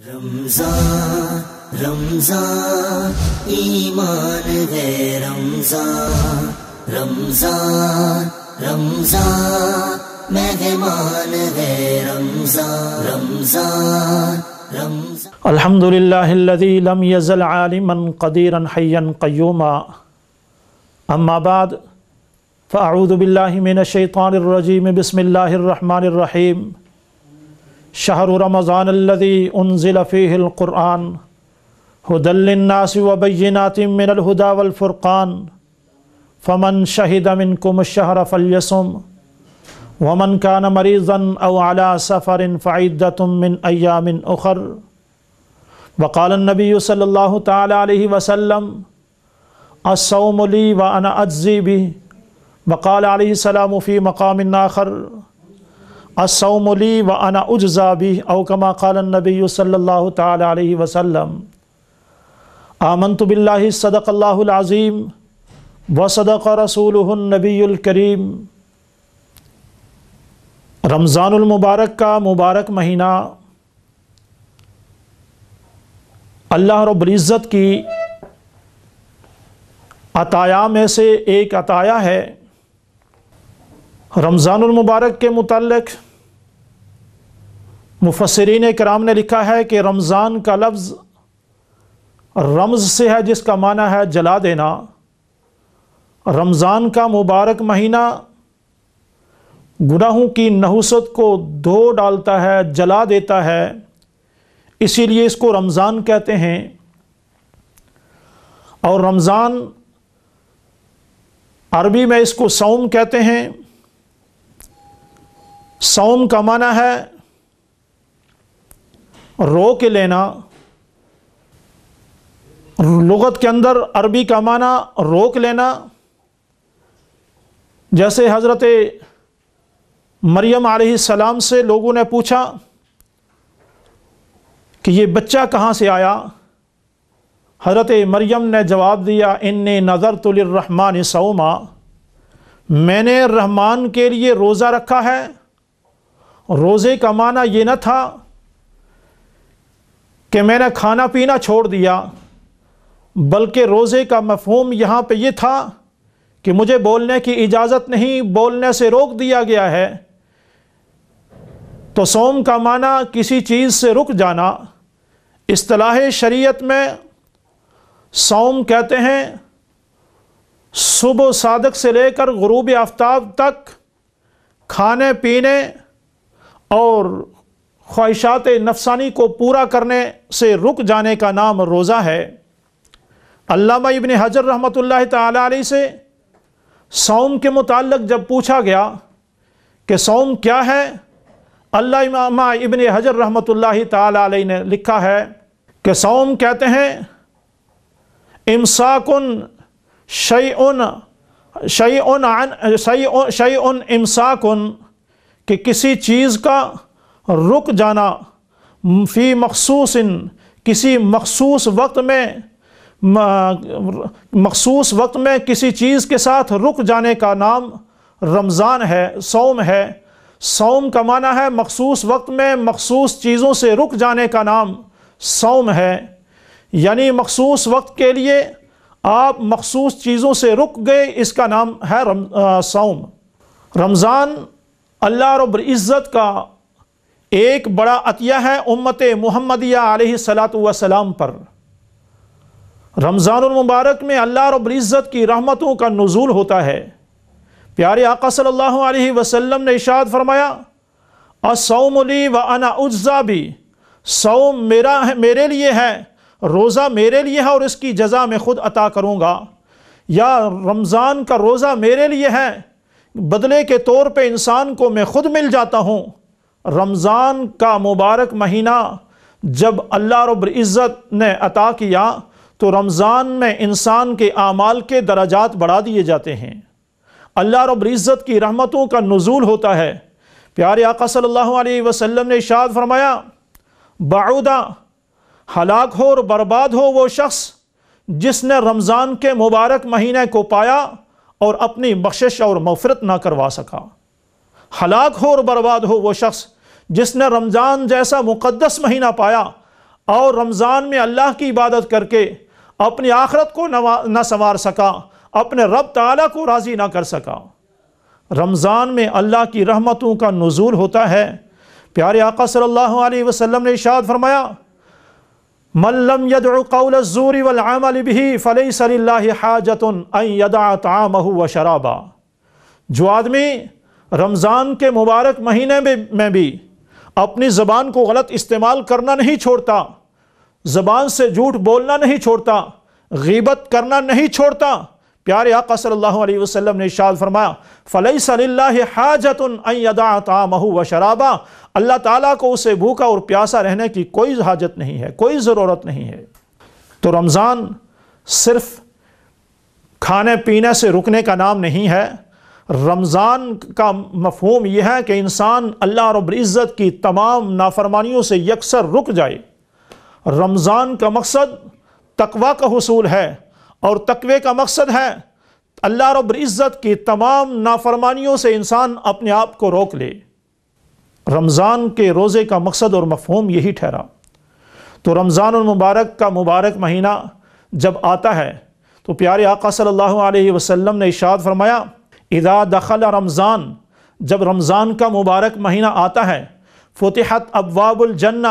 رمضان رمضان رمضان رمضان رمضان ایمان ہے ہے مہمان رمضان رمضان الحمد للہ الذي لم يزل عالما قديرا حيا قيوما اما بعد فاعوذ بالله من الشيطان الرجيم بسم الله الرحمن الرحيم شہر رمضان الذي انزل فيه القرآن حدل للناس وبينات من الهدى والفرقان فمن شهد منكم الشهر فليصم ومن كان مريضا أو على سفر فعدة من أيام اخر وقال النبي صلى اللہ تعالى علیہ وسلم لي وأنا أجزي به وقال عليه علیہ في مقام آخر لی و انا اجزابی اوکما قال النبی صلی اللہ تعالی علیہ وسلم آمنت باللہ صدق اللہ العظیم و صدق النبی الکریم رمضان المبارک کا مبارک مہینہ اللہ رب العزت کی عطایا میں سے ایک عطایا ہے رمضان المبارک کے متعلق مفسرین کرام نے لکھا ہے کہ رمضان کا لفظ رمض سے ہے جس کا معنی ہے جلا دینا رمضان کا مبارک مہینہ گناہوں کی نحوست کو دھو ڈالتا ہے جلا دیتا ہے اسی لیے اس کو رمضان کہتے ہیں اور رمضان عربی میں اس کو سوم کہتے ہیں سوم کا معنی ہے رو کے لینا لغت کے اندر عربی کا معنی روک لینا جیسے حضرت مریم علیہ السلام سے لوگوں نے پوچھا کہ یہ بچہ کہاں سے آیا حضرت مریم نے جواب دیا ان نظر تو رحمٰن سوما میں نے رحمان کے لیے روزہ رکھا ہے روزے کا معنی یہ نہ تھا کہ میں نے کھانا پینا چھوڑ دیا بلکہ روزے کا مفہوم یہاں پہ یہ تھا کہ مجھے بولنے کی اجازت نہیں بولنے سے روک دیا گیا ہے تو سوم کا معنی کسی چیز سے رک جانا اصطلاح شریعت میں سوم کہتے ہیں صبح صادق سے لے کر غروب آفتاب تک کھانے پینے اور خواہشات نفسانی کو پورا کرنے سے رک جانے کا نام روزہ ہے علامہ ابن حجر رحمۃ اللہ تعالیٰ علیہ سے سوم کے متعلق جب پوچھا گیا کہ سوم کیا ہے اللہ امامہ ابن حجر رحمۃ اللہ تعالیٰ علیہ نے لکھا ہے کہ سوم کہتے ہیں امساکن قن شعیع شعیع امساکن کہ کسی چیز کا رک جانا فی مخصوص کسی مخصوص وقت میں مخصوص وقت میں کسی چیز کے ساتھ رک جانے کا نام رمضان ہے سوم ہے سوم کا معنی ہے مخصوص وقت میں مخصوص چیزوں سے رک جانے کا نام سوم ہے یعنی مخصوص وقت کے لیے آپ مخصوص چیزوں سے رک گئے اس کا نام ہے رم سوم رمضان اللہ رب العزت کا ایک بڑا عطیہ ہے امت محمدیہ علیہ صلاۃ پر رمضان المبارک میں اللہ رب العزت کی رحمتوں کا نزول ہوتا ہے پیارے آقا صلی اللہ علیہ وسلم نے اشاد فرمایا اصوم لی و اناءز سو میرا میرے لیے ہے روزہ میرے لیے ہے اور اس کی جزا میں خود عطا کروں گا یا رمضان کا روزہ میرے لیے ہے بدلے کے طور پہ انسان کو میں خود مل جاتا ہوں رمضان کا مبارک مہینہ جب اللہ رب العزت نے عطا کیا تو رمضان میں انسان کے اعمال کے درجات بڑھا دیے جاتے ہیں اللہ رب العزت کی رحمتوں کا نزول ہوتا ہے پیارے آقا صلی اللہ علیہ وسلم نے اشاد فرمایا باعودہ ہلاک ہو اور برباد ہو وہ شخص جس نے رمضان کے مبارک مہینے کو پایا اور اپنی بخشش اور مغفرت نہ کروا سکا ہلاک ہو اور برباد ہو وہ شخص جس نے رمضان جیسا مقدس مہینہ پایا اور رمضان میں اللہ کی عبادت کر کے اپنی آخرت کو نہ سوار سنوار سکا اپنے رب تعالیٰ کو راضی نہ کر سکا رمضان میں اللہ کی رحمتوں کا نزول ہوتا ہے پیارے آقا صلی اللہ علیہ وسلم نے ارشاد فرمایا ملم یدوری ولامل بھی فلح صلی اللّہ حاجت طعامه وشرابا جو آدمی رمضان کے مبارک مہینے میں بھی اپنی زبان کو غلط استعمال کرنا نہیں چھوڑتا زبان سے جھوٹ بولنا نہیں چھوڑتا غیبت کرنا نہیں چھوڑتا پیارے آقا صلی اللہ علیہ وسلم نے اشارت فرمایا فَلَيْسَ لِلَّهِ حَاجَةٌ أَن يَدَعَ طَعَمَهُ وَشَرَابًا اللہ تعالیٰ کو اسے بھوکا اور پیاسا رہنے کی کوئی حاجت نہیں ہے کوئی ضرورت نہیں ہے تو رمضان صرف کھانے پینے سے رکنے کا نام نہیں ہے رمضان کا مفہوم یہ ہے کہ انسان اللہ رب العزت کی تمام نافرمانیوں سے یکسر رک جائے رمضان کا مقصد تقوی کا حصول ہے اور تقوی کا مقصد ہے اللہ رب العزت کی تمام نافرمانیوں سے انسان اپنے آپ کو روک لے رمضان کے روزے کا مقصد اور مفہوم یہی ٹھہرا تو رمضان المبارک کا مبارک مہینہ جب آتا ہے تو پیارے آقا صلی اللہ علیہ وسلم نے اشاد فرمایا اذا دخل رمضان جب رمضان کا مبارک مہینہ آتا ہے فتحت ابواب الجنہ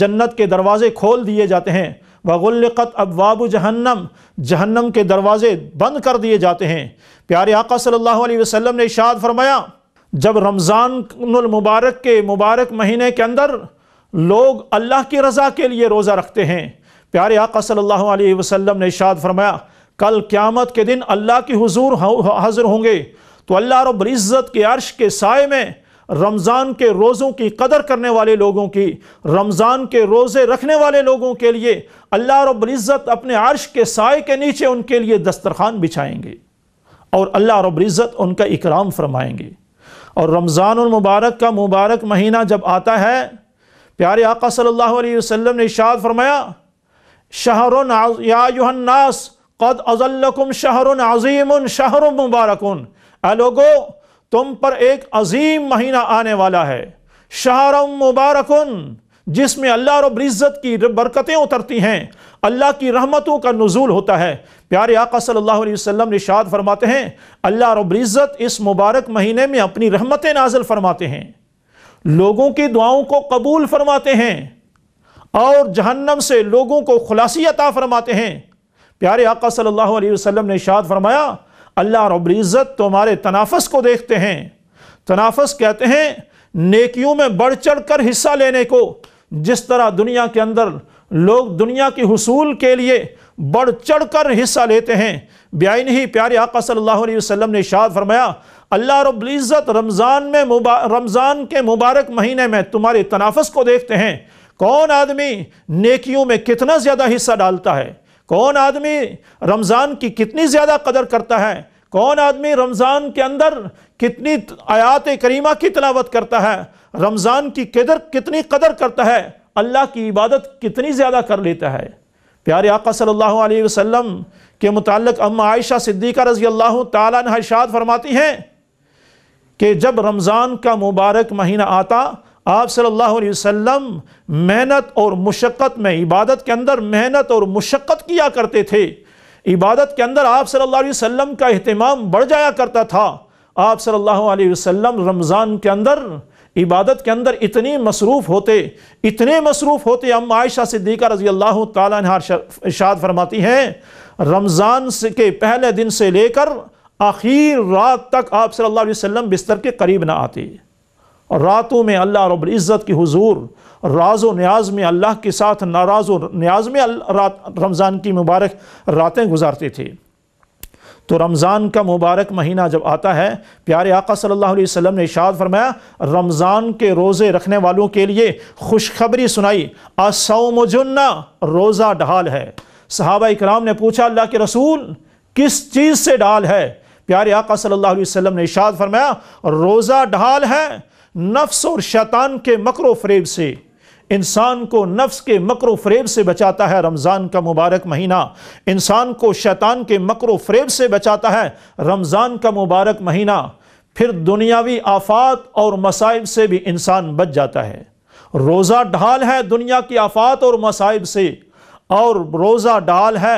جنت کے دروازے کھول دیے جاتے ہیں وَغُلِّقَتْ اب جَهَنَّمْ جہنم جہنم کے دروازے بند کر دیے جاتے ہیں پیارے آقا صلی اللہ علیہ وسلم نے اشاد فرمایا جب رمضان المبارک کے مبارک مہینے کے اندر لوگ اللہ کی رضا کے لیے روزہ رکھتے ہیں پیارے آقا صلی اللہ علیہ وسلم نے اشاد فرمایا کل قیامت کے دن اللہ کی حضور حاضر ہوں گے تو اللہ رب العزت کے عرش کے سائے میں رمضان کے روزوں کی قدر کرنے والے لوگوں کی رمضان کے روزے رکھنے والے لوگوں کے لیے اللہ رب العزت اپنے عرش کے سائے کے نیچے ان کے لیے دسترخوان بچھائیں گے اور اللہ رب العزت ان کا اکرام فرمائیں گے اور رمضان المبارک کا مبارک مہینہ جب آتا ہے پیارے آقا صلی اللہ علیہ وسلم نے اشاد فرمایا شہر الناس قد ازلکم شہر عظیم شہر مبارکن اے لوگو تم پر ایک عظیم مہینہ آنے والا ہے شہرم مبارکن جس میں اللہ رب العزت کی برکتیں اترتی ہیں اللہ کی رحمتوں کا نزول ہوتا ہے پیارے آقا صلی اللہ علیہ وسلم نے شاد فرماتے ہیں اللہ رب العزت اس مبارک مہینے میں اپنی رحمتیں نازل فرماتے ہیں لوگوں کی دعاؤں کو قبول فرماتے ہیں اور جہنم سے لوگوں کو خلاصی عطا فرماتے ہیں پیارے آقا صلی اللہ علیہ وسلم نے شاد فرمایا اللہ رب العزت تمہارے تنافس کو دیکھتے ہیں تنافس کہتے ہیں نیکیوں میں بڑھ چڑھ کر حصہ لینے کو جس طرح دنیا کے اندر لوگ دنیا کی حصول کے لیے بڑھ چڑھ کر حصہ لیتے ہیں بیائن ہی پیارے آقا صلی اللہ علیہ وسلم نے اشارت فرمایا اللہ رب العزت رمضان میں رمضان کے مبارک مہینے میں تمہارے تنافس کو دیکھتے ہیں کون آدمی نیکیوں میں کتنا زیادہ حصہ ڈالتا ہے کون آدمی رمضان کی کتنی زیادہ قدر کرتا ہے کون آدمی رمضان کے اندر کتنی آیات کریمہ کی تلاوت کرتا ہے رمضان کی قدر کتنی قدر کرتا ہے اللہ کی عبادت کتنی زیادہ کر لیتا ہے پیارے آقا صلی اللہ علیہ وسلم کے متعلق ام عائشہ صدیقہ رضی اللہ تعالیٰ نے اشاد فرماتی ہیں کہ جب رمضان کا مبارک مہینہ آتا آپ صلی اللہ علیہ وسلم محنت اور مشقت میں عبادت کے اندر محنت اور مشقت کیا کرتے تھے عبادت کے اندر آپ صلی اللہ علیہ وسلم کا اہتمام بڑھ جایا کرتا تھا آپ صلی اللہ علیہ وسلم رمضان کے اندر عبادت کے اندر اتنی مصروف ہوتے اتنے مصروف ہوتے ام عائشہ صدیقہ رضی اللہ تعالیٰ عنہ ارشاد فرماتی ہیں رمضان کے پہلے دن سے لے کر آخر رات تک آپ صلی اللہ علیہ وسلم بستر کے قریب نہ ہیں راتوں میں اللہ رب العزت کی حضور راز و نیاز میں اللہ کے ساتھ ناراض و نیاز میں رمضان کی مبارک راتیں گزارتے تھے تو رمضان کا مبارک مہینہ جب آتا ہے پیارے آقا صلی اللہ علیہ وسلم نے اشارت فرمایا رمضان کے روزے رکھنے والوں کے لیے خوشخبری سنائی اصو مجن روزہ ڈھال ہے صحابہ اکرام نے پوچھا اللہ کے رسول کس چیز سے ڈھال ہے پیارے آقا صلی اللہ علیہ وسلم نے اشاد فرمایا روزہ ڈھال ہے نفس اور شیطان کے مکر و فریب سے انسان کو نفس کے مکر و فریب سے بچاتا ہے رمضان کا مبارک مہینہ انسان کو شیطان کے مکر و فریب سے بچاتا ہے رمضان کا مبارک مہینہ پھر دنیاوی آفات اور مصائب سے بھی انسان بچ جاتا ہے روزہ ڈھال ہے دنیا کی آفات اور مصائب سے اور روزہ ڈھال ہے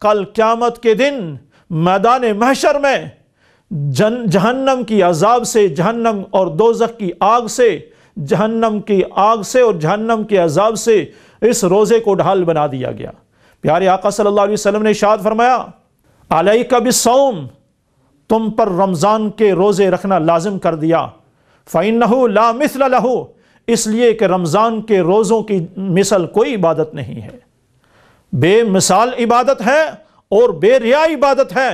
کل قیامت کے دن میدان محشر میں جن جہنم کی عذاب سے جہنم اور دوزخ کی آگ سے جہنم کی آگ سے اور جہنم کے عذاب سے اس روزے کو ڈھال بنا دیا گیا پیارے آقا صلی اللہ علیہ وسلم نے اشاد فرمایا علیہ کب سوم تم پر رمضان کے روزے رکھنا لازم کر دیا فَإِنَّهُ لَا مِثْلَ لا لہو اس لیے کہ رمضان کے روزوں کی مثل کوئی عبادت نہیں ہے بے مثال عبادت ہے اور بے ریا عبادت ہے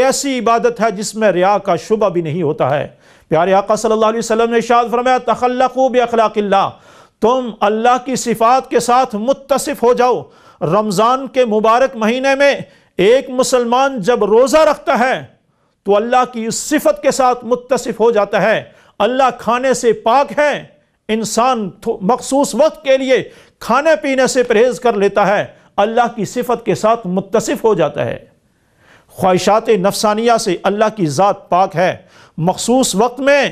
ایسی عبادت ہے جس میں ریا کا شبہ بھی نہیں ہوتا ہے پیارے آقا صلی اللہ علیہ وسلم نے فرمایا اللہ تم اللہ کی صفات کے ساتھ متصف ہو جاؤ رمضان کے مبارک مہینے میں ایک مسلمان جب روزہ رکھتا ہے تو اللہ کی اس صفت کے ساتھ متصف ہو جاتا ہے اللہ کھانے سے پاک ہے انسان مخصوص وقت کے لیے کھانے پینے سے پرہیز کر لیتا ہے اللہ کی صفت کے ساتھ متصف ہو جاتا ہے خواہشات نفسانیہ سے اللہ کی ذات پاک ہے مخصوص وقت میں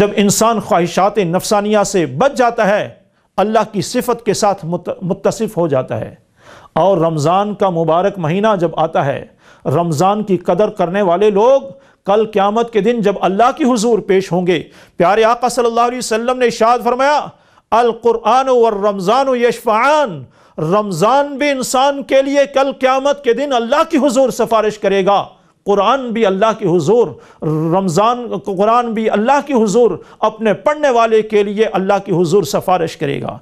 جب انسان خواہشات نفسانیہ سے بچ جاتا ہے اللہ کی صفت کے ساتھ متصف ہو جاتا ہے اور رمضان کا مبارک مہینہ جب آتا ہے رمضان کی قدر کرنے والے لوگ کل قیامت کے دن جب اللہ کی حضور پیش ہوں گے پیارے آقا صلی اللہ علیہ وسلم نے شاد فرمایا القرآن و رمضان و یشفعان رمضان بھی انسان کے لیے کل قیامت کے دن اللہ کی حضور سفارش کرے گا قرآن بھی اللہ کی حضور رمضان قرآن بھی اللہ کی حضور اپنے پڑھنے والے کے لیے اللہ کی حضور سفارش کرے گا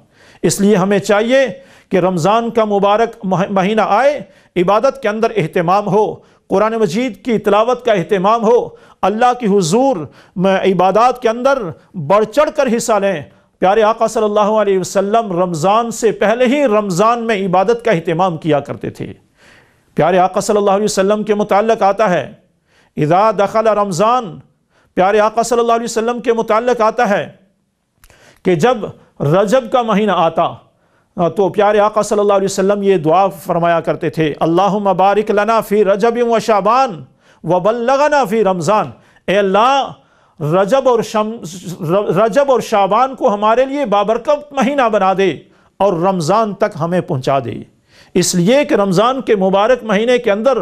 اس لیے ہمیں چاہیے کہ رمضان کا مبارک مہینہ آئے عبادت کے اندر اہتمام ہو قرآن مجید کی تلاوت کا اہتمام ہو اللہ کی حضور عبادات کے اندر بڑھ چڑھ کر حصہ لیں پیارے آقا صلی اللہ علیہ وسلم رمضان سے پہلے ہی رمضان میں عبادت کا اہتمام کیا کرتے تھے پیارے آقا صلی اللہ علیہ وسلم کے متعلق آتا ہے اذا دخل رمضان پیارے آقا صلی اللہ علیہ وسلم کے متعلق آتا ہے کہ جب رجب کا مہینہ آتا تو پیارے آقا صلی اللہ علیہ وسلم یہ دعا فرمایا کرتے تھے اللہم بارک لنا فی رجب و شابان و فی رمضان اے اللہ رجب اور رجب اور شعبان کو ہمارے لیے بابرکت مہینہ بنا دے اور رمضان تک ہمیں پہنچا دے اس لیے کہ رمضان کے مبارک مہینے کے اندر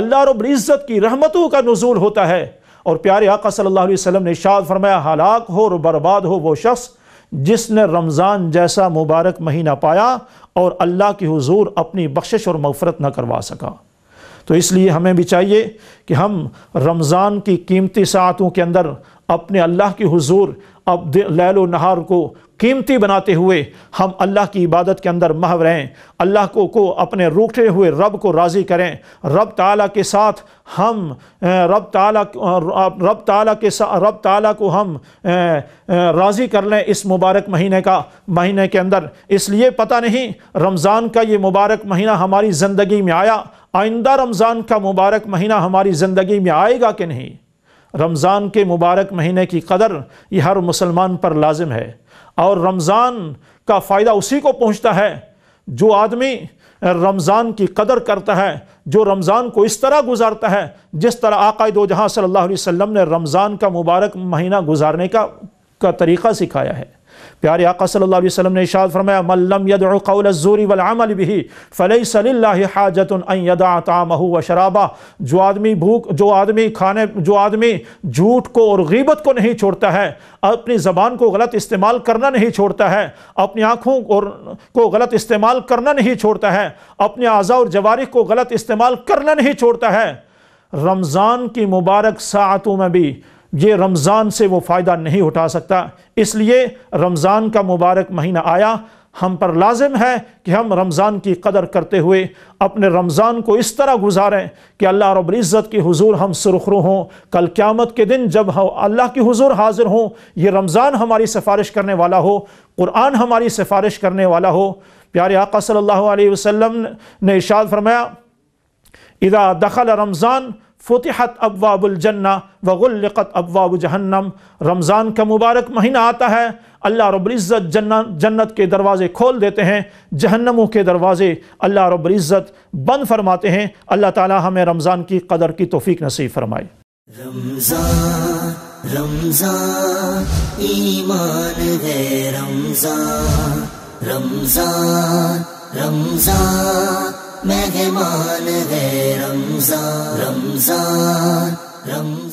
اللہ رب العزت کی رحمتوں کا نزول ہوتا ہے اور پیارے آقا صلی اللہ علیہ وسلم نے شاد فرمایا ہلاک ہو اور برباد ہو وہ شخص جس نے رمضان جیسا مبارک مہینہ پایا اور اللہ کی حضور اپنی بخشش اور مغفرت نہ کروا سکا تو اس لیے ہمیں بھی چاہیے کہ ہم رمضان کی قیمتی ساعتوں کے اندر اپنے اللہ کی حضور اب لیل و نہار کو قیمتی بناتے ہوئے ہم اللہ کی عبادت کے اندر مہو رہیں اللہ کو کو اپنے روکھے ہوئے رب کو راضی کریں رب تعالیٰ کے ساتھ ہم رب تعالیٰ رب تعالیٰ کے ساتھ رب تعالیٰ کو ہم راضی کر لیں اس مبارک مہینے کا مہینے کے اندر اس لیے پتہ نہیں رمضان کا یہ مبارک مہینہ ہماری زندگی میں آیا آئندہ رمضان کا مبارک مہینہ ہماری زندگی میں آئے گا کہ نہیں رمضان کے مبارک مہینے کی قدر یہ ہر مسلمان پر لازم ہے اور رمضان کا فائدہ اسی کو پہنچتا ہے جو آدمی رمضان کی قدر کرتا ہے جو رمضان کو اس طرح گزارتا ہے جس طرح آقا دو جہاں صلی اللہ علیہ وسلم نے رمضان کا مبارک مہینہ گزارنے کا کا طریقہ سکھایا ہے پیارے آقا صلی اللہ علیہ وسلم نے فرمایا فلح صلی اللہ حاجت شرابا جو آدمی بھوک جو آدمی کھانے جو آدمی جھوٹ کو اور غیبت کو نہیں چھوڑتا ہے اپنی زبان کو غلط استعمال کرنا نہیں چھوڑتا ہے اپنی آنکھوں اور کو غلط استعمال کرنا نہیں چھوڑتا ہے اپنے اعضاء اور جواری کو غلط استعمال کرنا نہیں چھوڑتا ہے رمضان کی مبارک ساعتوں میں بھی یہ رمضان سے وہ فائدہ نہیں اٹھا سکتا اس لیے رمضان کا مبارک مہینہ آیا ہم پر لازم ہے کہ ہم رمضان کی قدر کرتے ہوئے اپنے رمضان کو اس طرح گزاریں کہ اللہ رب العزت کی حضور ہم سرخرو ہوں کل قیامت کے دن جب اللہ کی حضور حاضر ہوں یہ رمضان ہماری سفارش کرنے والا ہو قرآن ہماری سفارش کرنے والا ہو پیارے آقا صلی اللہ علیہ وسلم نے ارشاد فرمایا اذا دخل رمضان فتحت ابواب الجنہ وغلقت ابواب جہنم رمضان کا مبارک مہینہ آتا ہے اللہ رب العزت جنت کے دروازے کھول دیتے ہیں جہنموں کے دروازے اللہ رب العزت بند فرماتے ہیں اللہ تعالی ہمیں رمضان کی قدر کی توفیق نصیب فرمائے رمضان رمضان مہمان ہے رمضان رمضان رمضان